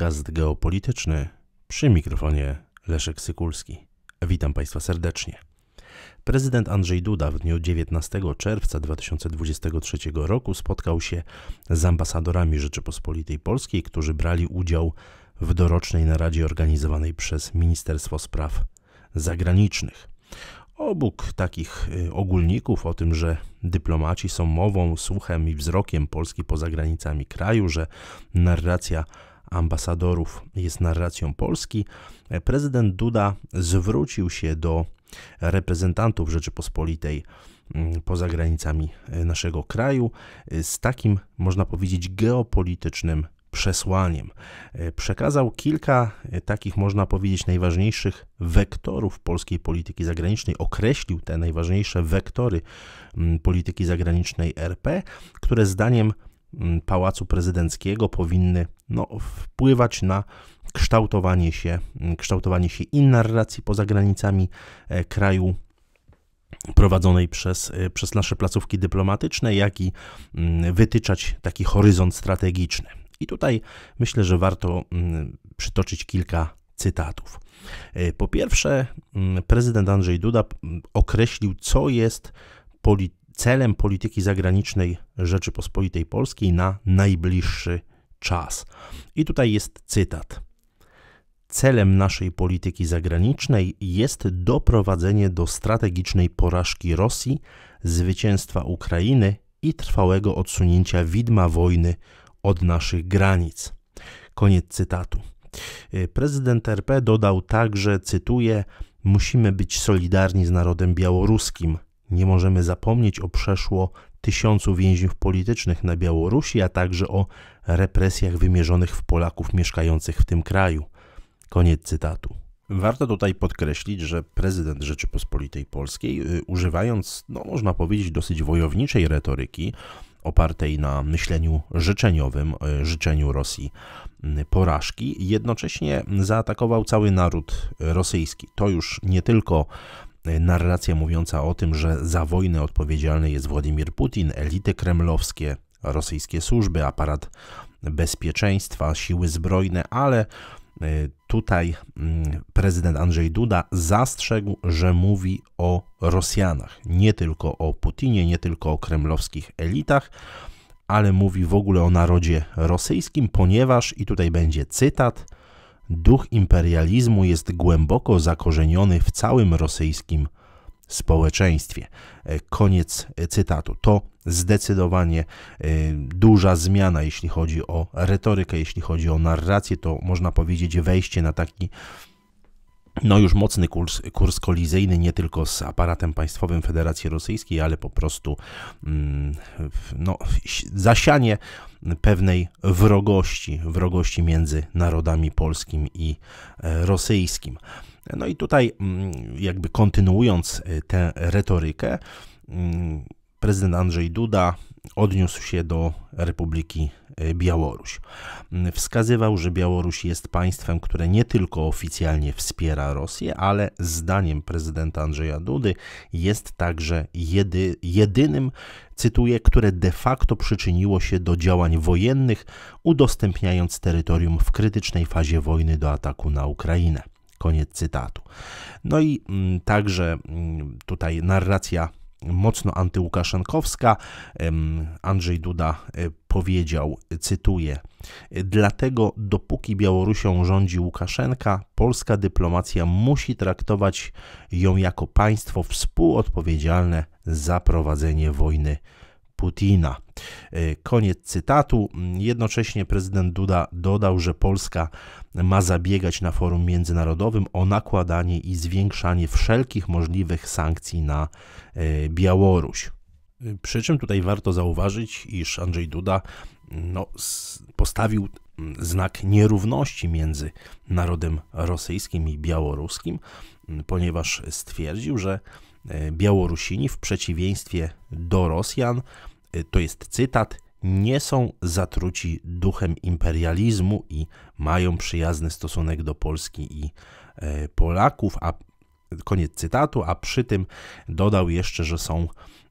podcast geopolityczny przy mikrofonie Leszek Sykulski. Witam Państwa serdecznie. Prezydent Andrzej Duda w dniu 19 czerwca 2023 roku spotkał się z ambasadorami Rzeczypospolitej Polskiej, którzy brali udział w dorocznej naradzie organizowanej przez Ministerstwo Spraw Zagranicznych. Obok takich y, ogólników o tym, że dyplomaci są mową, słuchem i wzrokiem Polski poza granicami kraju, że narracja ambasadorów jest narracją Polski, prezydent Duda zwrócił się do reprezentantów Rzeczypospolitej mm, poza granicami e, naszego kraju e, z takim, można powiedzieć, geopolitycznym przesłaniem. E, przekazał kilka takich, można powiedzieć, najważniejszych wektorów polskiej polityki zagranicznej, określił te najważniejsze wektory mm, polityki zagranicznej RP, które zdaniem mm, Pałacu Prezydenckiego powinny no, wpływać na kształtowanie się, mm, kształtowanie się i narracji poza granicami e, kraju prowadzonej przez, e, przez nasze placówki dyplomatyczne, jak i mm, wytyczać taki horyzont strategiczny. I tutaj myślę, że warto mm, przytoczyć kilka cytatów. E, po pierwsze, prezydent Andrzej Duda określił, co jest celem polityki zagranicznej Rzeczypospolitej Polskiej na najbliższy czas. I tutaj jest cytat. Celem naszej polityki zagranicznej jest doprowadzenie do strategicznej porażki Rosji, zwycięstwa Ukrainy i trwałego odsunięcia widma wojny od naszych granic. Koniec cytatu. Prezydent RP dodał także, cytuję: Musimy być solidarni z narodem białoruskim. Nie możemy zapomnieć o przeszło tysiącu więźniów politycznych na Białorusi, a także o represjach wymierzonych w Polaków mieszkających w tym kraju. Koniec cytatu. Warto tutaj podkreślić, że prezydent Rzeczypospolitej Polskiej, y, używając, no, można powiedzieć, dosyć wojowniczej retoryki, opartej na myśleniu życzeniowym, y, życzeniu Rosji y, porażki, jednocześnie zaatakował cały naród rosyjski. To już nie tylko Y, narracja mówiąca o tym, że za wojnę odpowiedzialny jest Władimir Putin, elity kremlowskie, rosyjskie służby, aparat bezpieczeństwa, siły zbrojne, ale y, tutaj mm, prezydent Andrzej Duda zastrzegł, że mówi o Rosjanach, nie tylko o Putinie, nie tylko o kremlowskich elitach, ale mówi w ogóle o narodzie rosyjskim, ponieważ, i tutaj będzie cytat, Duch imperializmu jest głęboko zakorzeniony w całym rosyjskim społeczeństwie. E, koniec e, cytatu. To zdecydowanie e, duża zmiana, jeśli chodzi o retorykę, jeśli chodzi o narrację, to można powiedzieć wejście na taki no już mocny kurs, kurs kolizyjny nie tylko z aparatem państwowym Federacji Rosyjskiej, ale po prostu mm, no, zasianie pewnej wrogości, wrogości między narodami polskim i e, rosyjskim. No i tutaj mm, jakby kontynuując e, tę retorykę, mm, prezydent Andrzej Duda odniósł się do Republiki E, Białoruś. Mm, wskazywał, że Białoruś jest państwem, które nie tylko oficjalnie wspiera Rosję, ale zdaniem prezydenta Andrzeja Dudy jest także jedy, jedynym, cytuję, które de facto przyczyniło się do działań wojennych, udostępniając terytorium w krytycznej fazie wojny do ataku na Ukrainę. Koniec cytatu. No i m, mm, także m, mm, tutaj narracja mocno antyłukaszenkowska. Andrzej Duda e, powiedział, cytuję: Dlatego, dopóki Białorusią rządzi Łukaszenka, polska dyplomacja musi traktować ją jako państwo współodpowiedzialne za prowadzenie wojny Putina. Y, koniec cytatu. Jednocześnie prezydent Duda dodał, że Polska ma zabiegać na forum międzynarodowym o nakładanie i zwiększanie wszelkich możliwych sankcji na y, Białoruś. Y, przy czym tutaj warto zauważyć, iż Andrzej Duda mm, no, postawił mm, znak nierówności między narodem rosyjskim i białoruskim, mm, ponieważ stwierdził, że Białorusini w przeciwieństwie do Rosjan Y, to jest cytat, nie są zatruci duchem imperializmu i mają przyjazny stosunek do Polski i e, Polaków, a koniec cytatu, a przy tym dodał jeszcze, że są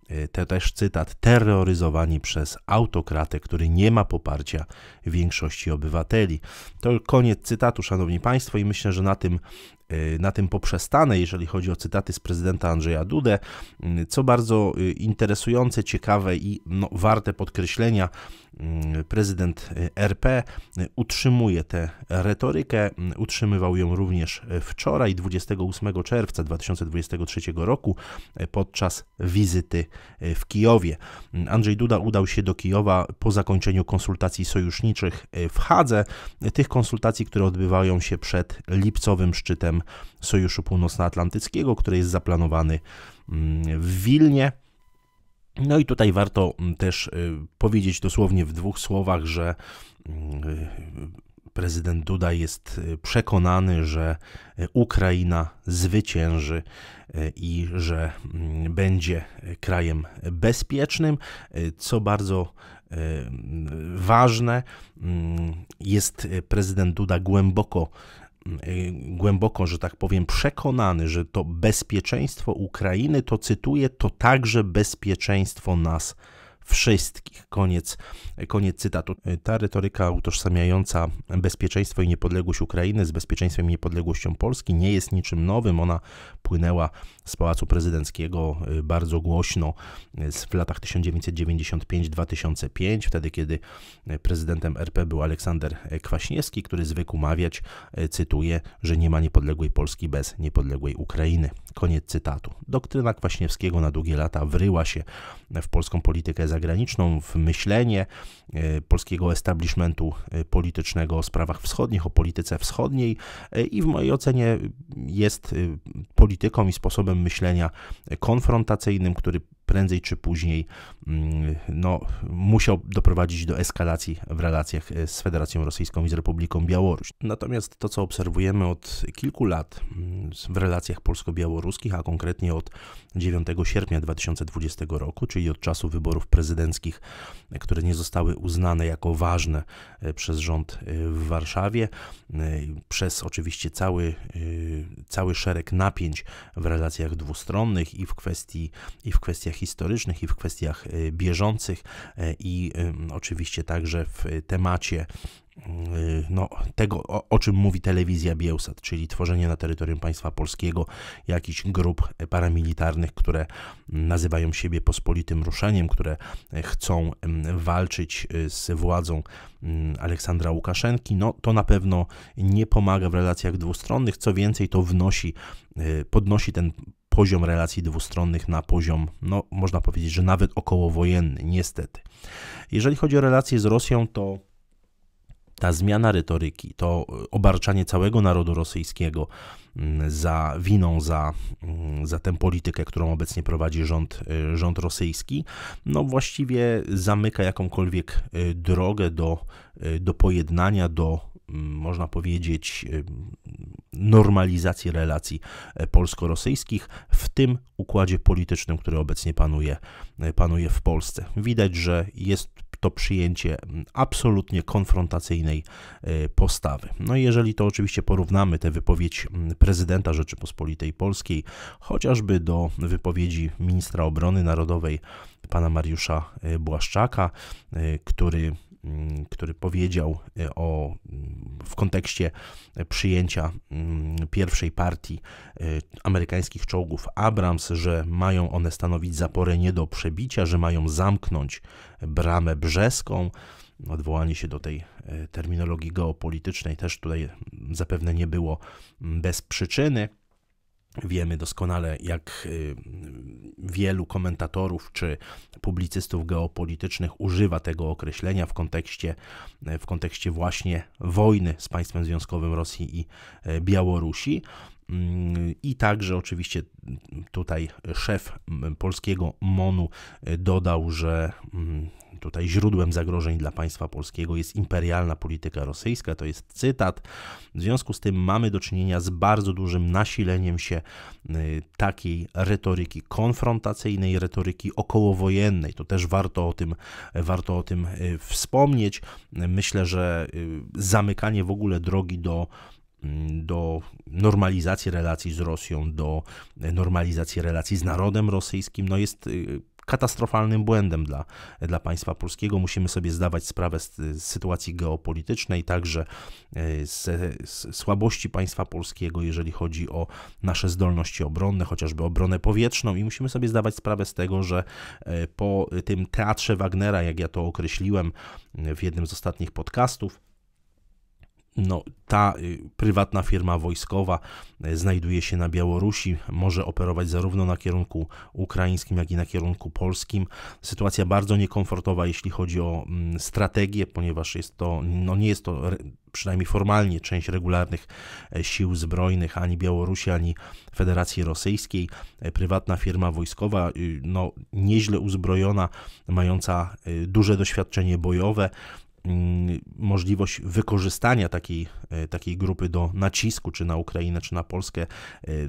e, to też cytat, terroryzowani przez autokratę, który nie ma poparcia większości obywateli. To koniec cytatu, szanowni państwo, i myślę, że na tym Y, na tym poprzestane, jeżeli chodzi o cytaty z prezydenta Andrzeja Dudę, y, co bardzo y, interesujące, ciekawe i no, warte podkreślenia. Prezydent RP utrzymuje tę retorykę, utrzymywał ją również wczoraj, 28 czerwca 2023 roku, podczas wizyty w Kijowie. Andrzej Duda udał się do Kijowa po zakończeniu konsultacji sojuszniczych w Hadze, tych konsultacji, które odbywają się przed lipcowym szczytem Sojuszu Północnoatlantyckiego, który jest zaplanowany mm, w Wilnie. No i tutaj warto mm, też y, powiedzieć dosłownie w dwóch słowach, że mm, y, prezydent Duda jest y, przekonany, że Ukraina zwycięży i że będzie krajem bezpiecznym, co bardzo ważne. Jest prezydent Duda głęboko Y, głęboko, że tak powiem, przekonany, że to bezpieczeństwo Ukrainy, to cytuję, to także bezpieczeństwo nas wszystkich. Koniec, koniec cytatu. Y, ta retoryka utożsamiająca bezpieczeństwo i niepodległość Ukrainy z bezpieczeństwem i niepodległością Polski nie jest niczym nowym. Ona płynęła z Pałacu Prezydenckiego y, bardzo głośno y, w latach 1995-2005, wtedy kiedy y, prezydentem RP był Aleksander Kwaśniewski, który zwykł mawiać, cytuję, że nie ma niepodległej Polski bez niepodległej Ukrainy. Koniec cytatu. Doktryna Kwaśniewskiego na długie lata wryła się w polską politykę zagraniczną, w myślenie polskiego establishmentu politycznego o sprawach wschodnich, o polityce wschodniej i w mojej ocenie jest polityką i sposobem myślenia konfrontacyjnym, który prędzej czy później mm, no, musiał doprowadzić do eskalacji w relacjach e, z Federacją Rosyjską i z Republiką Białoruś. Natomiast to, co obserwujemy od kilku lat mm, w relacjach polsko-białoruskich, a konkretnie od 9 sierpnia 2020 roku, czyli od czasu wyborów prezydenckich, które nie zostały uznane jako ważne e, przez rząd e, w Warszawie, przez oczywiście cały, cały szereg napięć w relacjach dwustronnych i w, kwestii, i w kwestiach historycznych, i w kwestiach y, bieżących, y, i oczywiście także w temacie y, no, tego, o, o, czym mówi telewizja Bielsat, czyli tworzenie na terytorium państwa polskiego jakichś grup paramilitarnych, które nazywają siebie pospolitym ruszeniem, które chcą walczyć z władzą Aleksandra Łukaszenki, no to na pewno nie pomaga w relacjach dwustronnych. Co więcej, to wnosi, podnosi ten poziom relacji dwustronnych na poziom, no można powiedzieć, że nawet wojenny, niestety. Jeżeli chodzi o relacje z Rosją, to ta zmiana retoryki, to e, obarczanie całego narodu rosyjskiego mm, za winą za, mm, za tę politykę, którą obecnie prowadzi rząd, e, rząd rosyjski, no właściwie zamyka jakąkolwiek e, drogę do, do pojednania, do można powiedzieć, normalizacji relacji e, polsko-rosyjskich w tym układzie politycznym, który obecnie panuje, e, panuje w Polsce. Widać, że jest to przyjęcie absolutnie konfrontacyjnej e, postawy. No i jeżeli to oczywiście porównamy tę wypowiedź prezydenta Rzeczypospolitej Polskiej chociażby do wypowiedzi ministra obrony narodowej pana Mariusza Błaszczaka, który Mm, który powiedział e, o, mm, w kontekście przyjęcia mm, pierwszej partii e, amerykańskich czołgów Abrams, że mają one stanowić zaporę nie do przebicia, że mają zamknąć bramę brzeską odwołanie się do tej e, terminologii geopolitycznej też tutaj zapewne nie było bez przyczyny. Wiemy doskonale, jak wielu komentatorów czy publicystów geopolitycznych używa tego określenia w kontekście, w kontekście właśnie wojny z państwem związkowym Rosji i e, Białorusi. Mm, I także oczywiście tutaj szef polskiego MONU e, dodał, że mm, tutaj źródłem zagrożeń dla państwa polskiego jest imperialna polityka rosyjska, to jest cytat. W związku z tym mamy do czynienia z bardzo dużym nasileniem się e, takiej retoryki konfrontacyjnej, retoryki okołowojennej. To też warto o tym, e, warto o tym wspomnieć. Myślę, że zamykanie w ogóle drogi do Mm, do normalizacji relacji z Rosją, do e, normalizacji relacji z narodem rosyjskim, no jest y, katastrofalnym błędem dla, dla państwa polskiego. Musimy sobie zdawać sprawę z, z sytuacji geopolitycznej, także e, z, z, słabości państwa polskiego, jeżeli chodzi o nasze zdolności obronne, chociażby obronę powietrzną, i musimy sobie zdawać sprawę z tego, że e, po tym teatrze Wagnera, jak ja to określiłem w jednym z ostatnich podcastów, no, ta y, prywatna firma wojskowa y, znajduje się na Białorusi, może operować zarówno na kierunku ukraińskim, jak i na kierunku polskim. Sytuacja bardzo niekomfortowa, jeśli chodzi o mm, strategię, ponieważ jest to, no nie jest to przynajmniej formalnie część regularnych e, sił zbrojnych ani Białorusi, ani Federacji Rosyjskiej. E, prywatna firma wojskowa, y, no nieźle uzbrojona, mająca e, duże doświadczenie bojowe, Mm, możliwość wykorzystania takiej, e, takiej grupy do nacisku, czy na Ukrainę, czy na Polskę, e,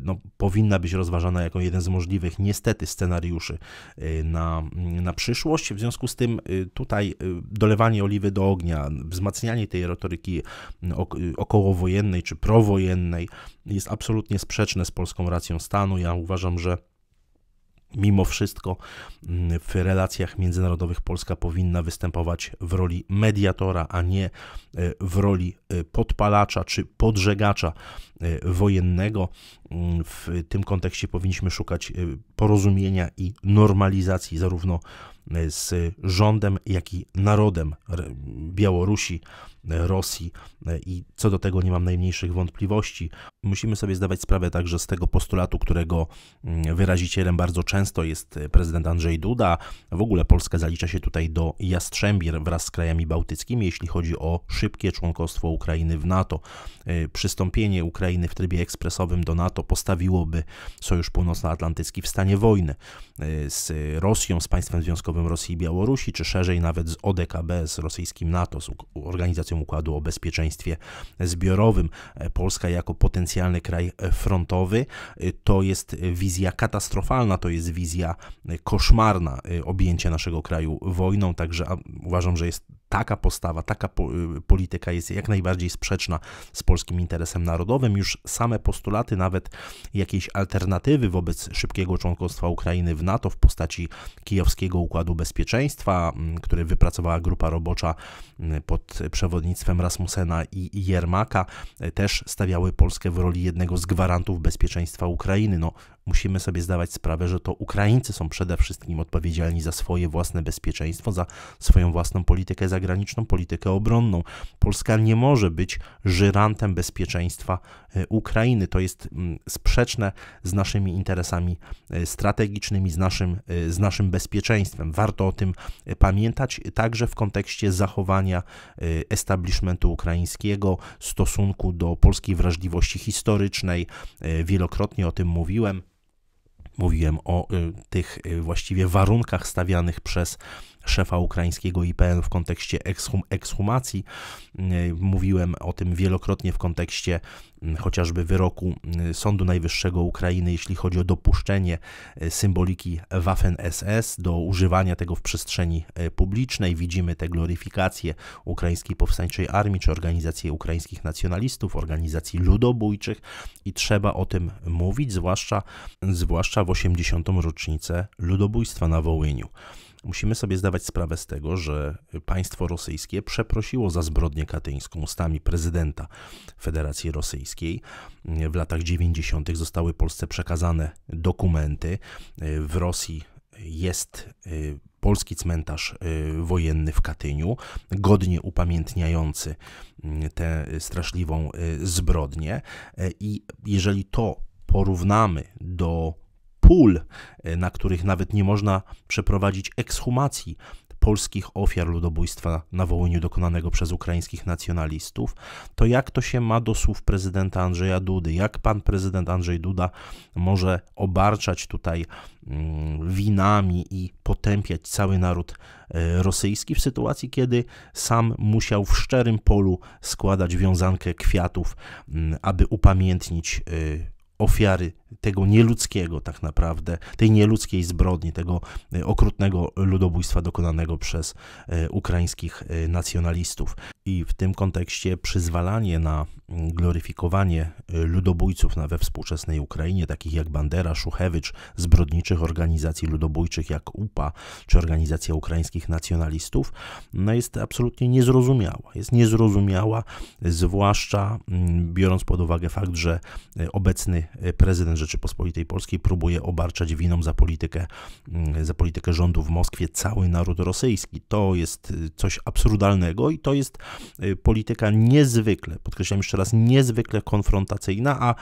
no, powinna być rozważana jako jeden z możliwych, niestety, scenariuszy e, na, mm, na przyszłość. W związku z tym tutaj dolewanie oliwy do ognia, wzmacnianie tej retoryki mm, okołowojennej, czy prowojennej jest absolutnie sprzeczne z polską racją stanu. Ja uważam, że Mimo wszystko mm, w relacjach międzynarodowych Polska powinna występować w roli mediatora, a nie e, w roli e, podpalacza czy podżegacza e, wojennego. Mm, w tym kontekście powinniśmy szukać y, porozumienia i normalizacji zarówno y, z rządem, jak i narodem Białorusi, Rosji y, i co do tego nie mam najmniejszych wątpliwości. Musimy sobie zdawać sprawę także z tego postulatu, którego mm, wyrazicielem bardzo często jest prezydent Andrzej Duda. W ogóle Polska zalicza się tutaj do Jastrzębir wraz z krajami bałtyckimi, jeśli chodzi o szybkie członkostwo Ukrainy w NATO. Przystąpienie Ukrainy w trybie ekspresowym do NATO to postawiłoby Sojusz Północnoatlantycki w stanie wojny e, z Rosją, z państwem związkowym Rosji i Białorusi, czy szerzej nawet z ODKB, z rosyjskim NATO, z Organizacją Układu o Bezpieczeństwie Zbiorowym. E, Polska jako potencjalny kraj e, frontowy to jest wizja katastrofalna, to jest wizja koszmarna objęcie naszego kraju wojną, także uważam, że jest taka postawa, taka po, y, polityka jest jak najbardziej sprzeczna z polskim interesem narodowym. Już same postulaty nawet jakiejś alternatywy wobec szybkiego członkostwa Ukrainy w NATO w postaci kijowskiego układu bezpieczeństwa, który wypracowała grupa robocza pod przewodnictwem Rasmusena i Jermaka, e, też stawiały Polskę w roli jednego z gwarantów bezpieczeństwa Ukrainy. No, musimy sobie zdawać sprawę, że to Ukraińcy są przede wszystkim odpowiedzialni za swoje własne bezpieczeństwo, za swoją własną politykę zagraniczną, politykę obronną. Polska nie może być żyrantem bezpieczeństwa e, Ukrainy. To jest mm, sprzeczne z naszymi interesami e, strategicznymi, z naszym, e, z naszym bezpieczeństwem. Warto o tym pamiętać także w kontekście zachowania establishmentu ukraińskiego, stosunku do polskiej wrażliwości historycznej. Wielokrotnie o tym mówiłem. Mówiłem o y, tych y, właściwie warunkach stawianych przez szefa ukraińskiego IPN w kontekście ekshum, ekshumacji. Y, mówiłem o tym wielokrotnie w kontekście mm, chociażby wyroku y, Sądu Najwyższego Ukrainy, jeśli chodzi o dopuszczenie y, symboliki Waffen-SS do używania tego w przestrzeni publicznej. Widzimy te gloryfikacje Ukraińskiej Powstańczej Armii czy organizacji ukraińskich nacjonalistów, organizacji ludobójczych i trzeba o tym mówić, zwłaszcza, zwłaszcza w 80. rocznicę ludobójstwa na Wołyniu. Musimy sobie zdawać sprawę z tego, że państwo rosyjskie przeprosiło za zbrodnię katyńską ustami prezydenta Federacji Rosyjskiej. W latach 90. zostały Polsce przekazane dokumenty. W Rosji jest y, polski cmentarz y, wojenny w Katyniu, godnie upamiętniający y, tę straszliwą zbrodnię. I jeżeli to porównamy do pól, e, na których nawet nie można przeprowadzić ekshumacji polskich ofiar ludobójstwa na Wołyniu dokonanego przez ukraińskich nacjonalistów, to jak to się ma do słów prezydenta Andrzeja Dudy? Jak pan prezydent Andrzej Duda może obarczać tutaj mm, winami i potępiać cały naród e, rosyjski w sytuacji, kiedy sam musiał w szczerym polu składać wiązankę kwiatów, mm, aby upamiętnić e, ofiary tego nieludzkiego tak naprawdę, tej nieludzkiej zbrodni, tego e, okrutnego ludobójstwa dokonanego przez e, ukraińskich e, nacjonalistów. I w tym kontekście przyzwalanie na mm, gloryfikowanie ludobójców we współczesnej Ukrainie, takich jak Bandera, Szuchewicz, zbrodniczych organizacji ludobójczych jak UPA czy Organizacja Ukraińskich Nacjonalistów, no jest absolutnie niezrozumiała. Jest niezrozumiała, zwłaszcza mm, biorąc pod uwagę fakt, że obecny prezydent Rzeczypospolitej Polskiej próbuje obarczać winą za politykę, mm, za politykę rządu w Moskwie cały naród rosyjski. To jest y, coś absurdalnego i to jest y, polityka niezwykle, podkreślam jeszcze raz, niezwykle konfrontacyjna, a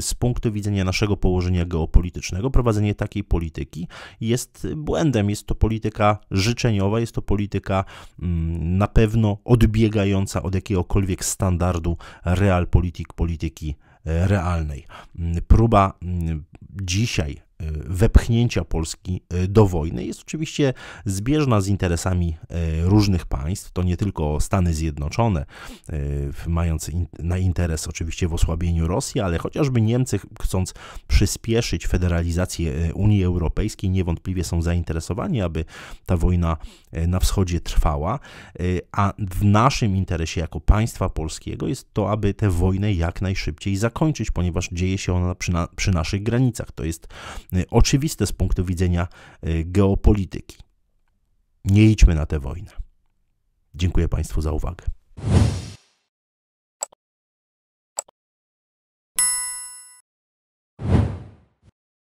z punktu widzenia naszego położenia geopolitycznego prowadzenie takiej polityki jest y, błędem. Jest to polityka życzeniowa, jest to polityka mm, na pewno odbiegająca od jakiegokolwiek standardu realpolitik, polityki realnej. Mm, próba mm, dzisiaj E, wepchnięcia Polski e, do wojny. Jest oczywiście zbieżna z interesami e, różnych państw. To nie tylko Stany Zjednoczone, mając na interes oczywiście w osłabieniu Rosji, ale chociażby Niemcy, chcąc przyspieszyć federalizację Unii Europejskiej, niewątpliwie są zainteresowani, aby ta wojna na wschodzie trwała. A w naszym interesie jako państwa polskiego jest to, aby tę wojnę jak najszybciej zakończyć, ponieważ dzieje się ona przy, na, przy naszych granicach. To jest Y, oczywiste z punktu widzenia y, geopolityki. Nie idźmy na tę wojnę. Dziękuję Państwu za uwagę.